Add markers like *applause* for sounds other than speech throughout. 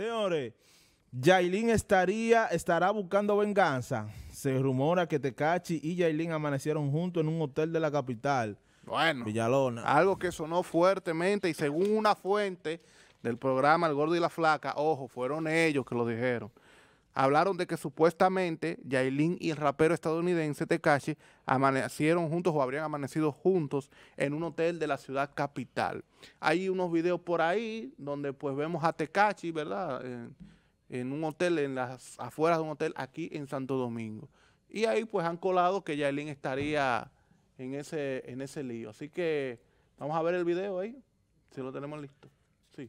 Señores, Yailin estaría, estará buscando venganza. Se rumora que Tecachi y Yailin amanecieron juntos en un hotel de la capital. Bueno, Villalona. algo que sonó fuertemente y según una fuente del programa El Gordo y la Flaca, ojo, fueron ellos que lo dijeron hablaron de que supuestamente Yailin y el rapero estadounidense Tekashi amanecieron juntos o habrían amanecido juntos en un hotel de la ciudad capital. Hay unos videos por ahí donde pues vemos a Tekashi, ¿verdad? En, un hotel, en las afueras de un hotel aquí en Santo Domingo. Y ahí pues han colado que Yailin estaría en ese, en ese lío. Así que vamos a ver el video ahí, si lo tenemos listo. Sí.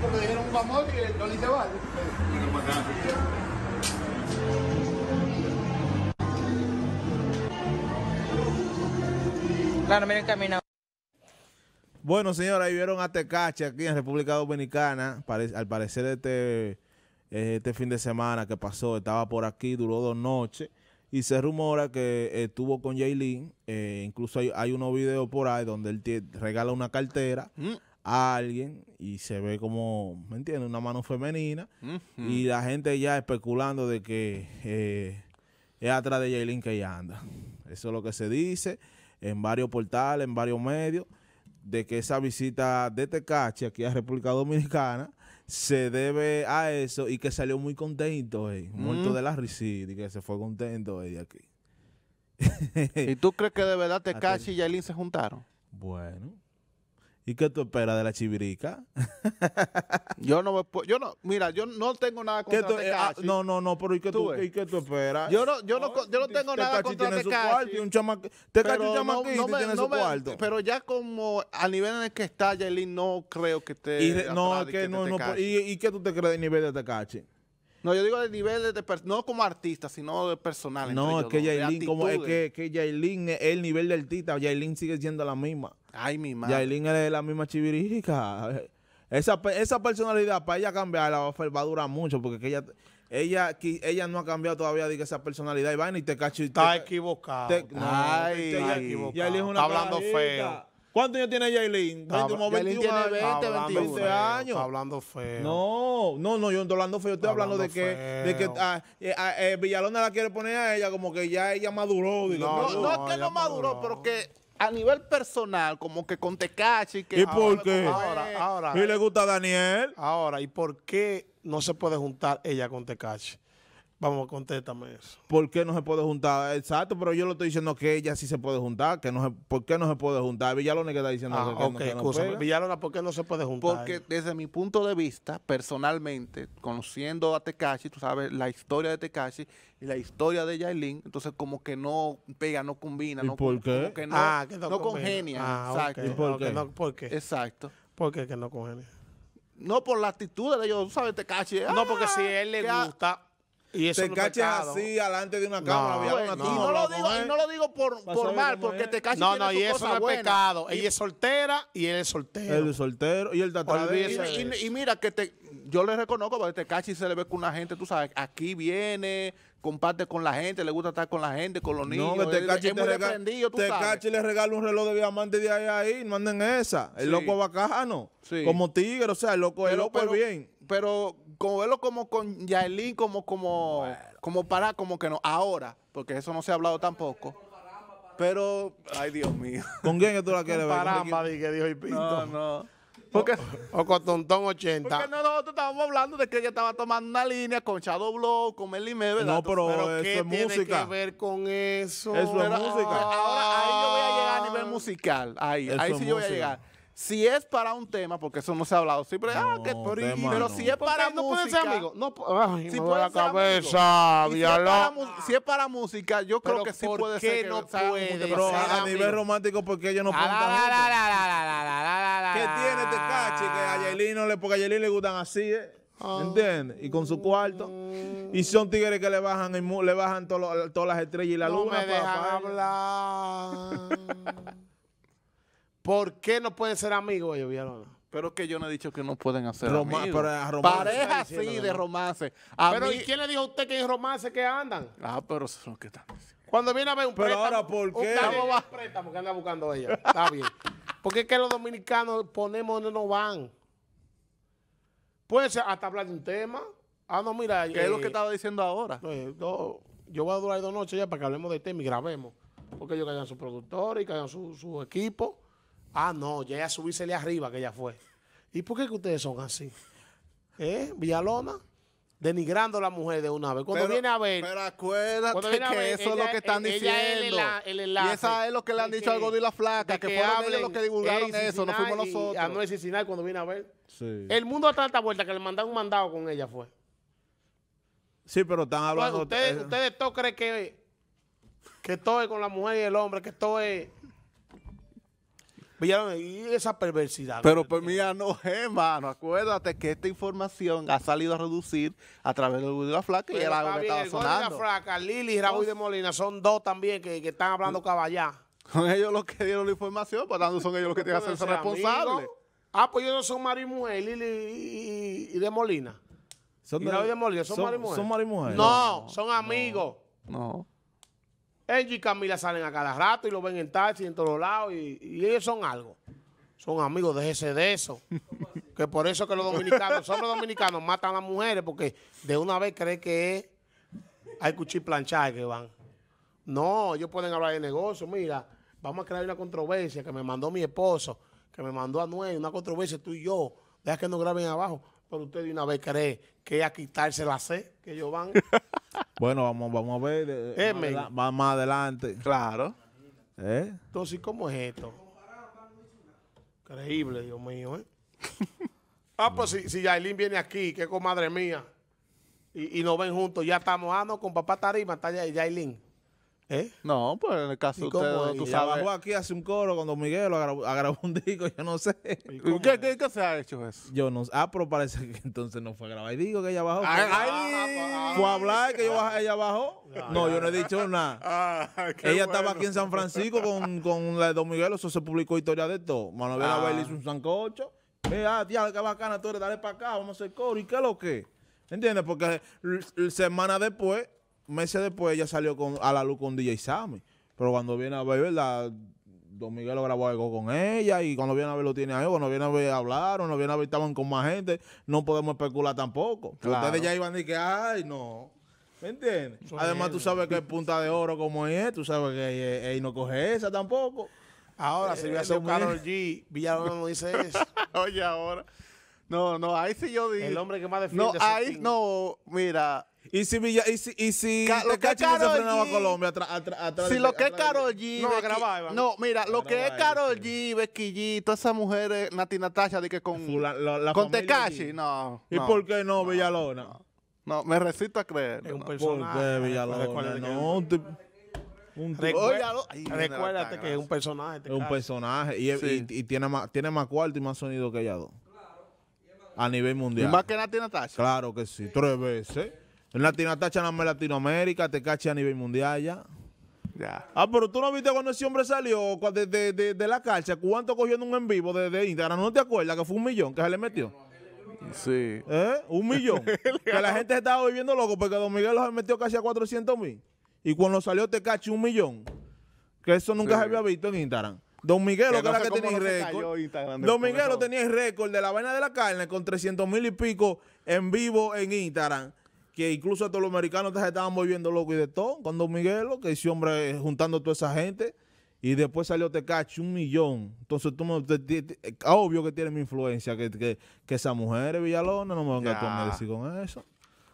porque le un y Bueno, señora, ahí vieron a Tecache aquí en República Dominicana. al parecer este, este fin de semana que pasó, estaba por aquí, duró dos noches. Y se rumora que estuvo con Jaylin. Eh, incluso hay, unos videos por ahí donde él regala una cartera. Mm a alguien y se ve como, ¿me entiendes? Una mano femenina y la gente ya especulando de que eh, es atrás de Jailin que ella anda. Eso es lo que se dice en varios portales, en varios medios, de que esa visita de Tecachi aquí a República Dominicana se debe a eso y que salió muy contento, muerto de la risita y que se fue contento de aquí. ¿Y tú crees que de verdad *laughs* Tecachi y Jailin se juntaron? Bueno. ¿Y qué tú esperas de la chivirica? *laughs* yo no yo no, mira, yo no tengo nada contra Tecachi. Eh, ah, no, no, no, pero ¿y qué tú, esperas? Yo no, yo no, yo no tengo nada contra tiene Tecachi. Su cuarto y un chama, un chamaquito no, tiene su cuarto. Pero ya como a nivel en el que está Yaelin, no creo que te... Y, no, que no, no, y, ¿y qué tú te crees del nivel de Tecachi? No, yo digo de nivel de, no como artista, sino de personal. No, es que Yailin, como es que, que el nivel de artista, Yailin sigue siendo la misma. Ay, mi madre. Yailin es la misma chivirica. Esa, personalidad, para ella cambiarla, va a durar mucho, porque que ella ella, ella no ha cambiado todavía diga esa personalidad y vaina y te cacho y está equivocado ay, te, equivocado. está hablando feo ¿Cuántos años tiene Jailin? 21 tiene 20, 21 años. hablando feo. No, no, no, yo no estoy hablando feo. Estoy hablando, de que, de que ah, eh, ah, eh, Villalona la quiere poner a ella como que ya ella maduró. No, no, es que no maduró, pero que a nivel personal, como que con Tecachi. Que ¿Y por qué? Ahora, ahora. ¿Y le gusta a Daniel? Ahora, ¿y por qué no se puede juntar ella con Tecachi? Vamos, contéstame eso. ¿Por qué no se puede juntar? Exacto, pero yo le estoy diciendo que ella sí se puede juntar. Que no se, ¿Por qué no se puede juntar? Villalona que está diciendo ah, que, no, Villalona, ¿por qué no se puede juntar? Porque desde mi punto de vista, personalmente, conociendo a Tekashi, tú sabes la historia de Tekashi y la historia de Yailin, entonces como que no pega, no combina. ¿Y no, por no, ah, congenia. Ah, exacto. por, qué? No, Exacto. ¿Por qué que no congenia? No, por la actitud de ellos, tú sabes, Tekashi. No, porque si él le gusta y eso te caches así, alante de una cámara. y, no lo digo, por, mal, porque te caches No, no, y eso es pecado. Ella es soltera y él es soltero. Él soltero y él está y, mira, que te, yo le reconozco porque te caches y se le ve con la gente, tú sabes, aquí viene, comparte con la gente, le gusta estar con la gente, con los niños. No, que te caches y le regala un reloj de diamante de ahí a ahí, manden esa. El loco bacano, sí. como tigre, o sea, el loco, es bien. Pero como verlo como con Yaelín como, como, como para, como que no, ahora, porque eso no se ha hablado tampoco. Pero, ay Dios mío. ¿Con quién que tú la quieres ver? Paramba, que Dios y pinto. No, no. Porque, o, o con Tontón 80. Porque no, nosotros estábamos hablando de que ella estaba tomando una línea con Shadow Blow, con Mel, ¿verdad? No, pero, eso ¿qué tiene que ver con eso? Eso es música. Ahora, ahí yo voy a llegar a nivel ah. musical. Ahí, ahí sí yo voy a llegar si es para un tema, porque eso no se ha hablado, siempre, pero, ah, que, pero, pero si es para no música, ser amigo. No, si puede la cabeza, si es, para, música, yo creo que sí puede ser. no puede pero a nivel romántico, porque ellos no pueden ¿Qué tiene de cachi que a no le, porque a le gustan así, eh? Ah. ¿Entiendes? Y con su mm. cuarto. Y son tigres que le bajan el, le bajan todas las estrellas y la luna. hablar. ¿Por qué no pueden ser amigos ellos, Villalona? Pero que yo no he dicho que no pueden hacer amigos. Pareja sí, de romance. pero ¿y quién le dijo a usted que hay romance que andan? Ah, pero eso que están Cuando viene a ver un pero préstamo. Pero ahora, ¿por qué? Porque anda buscando ella. Está bien. Porque es que los dominicanos ponemos donde no van. Puede ser hasta hablar de un tema. Ah, no, mira. ¿Qué es lo eh, que estaba diciendo ahora? Eh, yo, voy a durar dos noches ya para que hablemos de tema y grabemos. Porque ellos callan su productor y callan sus su equipo. Ah, no, ya ella subírsele arriba que ella fue. ¿Y por qué que ustedes son así? ¿Eh? Villalona denigrando a la mujer de una vez. Cuando viene a ver. Pero acuérdate que eso es lo que e- están diciendo. y esa es lo que le han dicho al Gordo y la Flaca, que, fueron ellos los que divulgaron eso, no fuimos nosotros. a cuando viene a ver. El mundo a tanta vuelta que le mandaron un mandado con ella fue. Sí, pero están hablando. ustedes, ustedes todos creen que, que todo es con la mujer y el hombre, que todo es y esa perversidad. Pero pues mira, no es, *laughs* hermano. Acuérdate que esta información ha salido a reducir a través del Gordo la Flaca y era algo que estaba sonando. de la Flaca, Lili y Raúl de Molina son dos también que, están hablando caballá. Son ellos los que dieron la información, por pues tanto son ellos los que tienen que hacerse responsables. Ah, pues ellos no son Mari Lili y, de Molina. Son y de, de Molina, son, son Son Mari mujer. No, son amigos. no. Ellos y Camila salen a cada rato y lo ven en taxi en todos lados y, ellos son algo. Son amigos, déjese de eso. *laughs* que por eso que los dominicanos, son los dominicanos, matan a las mujeres porque de una vez creen que hay cuchillo planchar que van. No, ellos pueden hablar de negocio. Mira, vamos a crear una controversia que me mandó mi esposo, que me mandó a nueve, una controversia tú y yo. Deja que nos graben abajo pero usted de una vez cree que a quitarse la C, que ellos van. *laughs* bueno, vamos, vamos a ver. Eh, más, adelante. Claro. ¿Eh? Entonces, ¿cómo es esto? Increíble, Dios mío, ¿eh? *laughs* ah, pues si, si viene aquí, que comadre mía, y, y nos ven juntos, ya estamos, ah, no, con papá Tarima, está Yailin. ¿Eh? No, pues en el caso de usted, tú Bajó aquí hace un coro con Don Miguel, grabó *laughs* un disco, yo no sé. ¿Y ¿Qué, qué, qué, se ha hecho eso? Yo no sé. Ah, pero parece *laughs* que entonces no fue a grabar. Y digo que ella bajó. Ah, ah, ah, fue a hablar que ella bajó. no, yo no he dicho nada. *laughs* ella estaba aquí en San Francisco con, con la de Don Miguel, eso se publicó historia de todo. Manuel ah. hizo un sancocho. ah, tía, qué bacana tú eres, dale para acá, vamos a hacer coro. ¿Y qué es lo que? ¿Entiendes? Porque semana después meses después ella salió con, a la luz con DJ Sammy. Pero cuando viene a ver, ¿verdad? Don Miguel lo grabó algo con ella y cuando viene a ver lo tiene ahí, cuando viene a ver o cuando viene a ver estaban con más gente, no podemos especular tampoco. Ustedes ya iban a decir que, ay, no. ¿Me entiendes? Además, tú sabes que es punta de oro como es, tú sabes que él, no coge esa tampoco. Ahora, se si voy a hacer eh, un G, Villalobos no dice eso. *laughs* Oye, ahora. No, no, ahí sí yo digo. El hombre que más defiende. No, ahí, no, mira. Y si, y si, y si lo que es Karol G, a Colombia Si lo que es Karol G, no, grabar, no mira, lo que es Karol G, Becky todas esas mujeres, Nati Natasha, de que con, con Tekashi, no, ¿Y por qué no, Villalona? No, me resisto a creer. Es un personaje. ¿Por qué, Villalona? No, te... Un Recuérdate que es un personaje. Es un personaje. Y, tiene, más, tiene más cuarto y más sonido que ella dos a nivel mundial. más que Nati Claro que sí, tres veces. En Natacha nada más Latinoamérica, te caché a nivel mundial ya. Ya. Ah, pero tú no viste cuando ese hombre salió de, la cárcel, cuánto cogió en un en vivo de Instagram, ¿no te acuerdas que fue un millón que se le metió? Sí. ¿Eh? Un millón. *laughs* que la gente estaba viviendo loco porque Don Miguel los metió casi a 400 mil. Y cuando salió te Tecachi, un millón. Que eso nunca se había visto en Instagram. Don Miguelo, que, era que tenía récord. Don Miguelo tenía el récord de la vaina de la carne con 300 mil y pico en vivo en Instagram. Que incluso todos los americanos se estaban volviendo locos y de todo con Don Miguelo, que hizo hombre juntando toda esa gente. Y después salió Tecachi, un millón. Entonces, tú eh, obvio que tiene mi influencia, que, que, que esa mujer Villalona no me venga a decir con eso.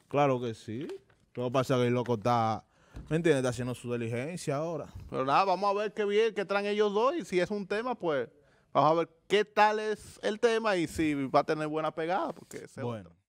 Claro que sí. Lo que pasa es que el loco está ¿Me entiendes? Está haciendo su diligencia ahora. Pero nada, vamos a ver qué bien, qué traen ellos dos y si es un tema, pues vamos a ver qué tal es el tema y si va a tener buena pegada, porque ese bueno.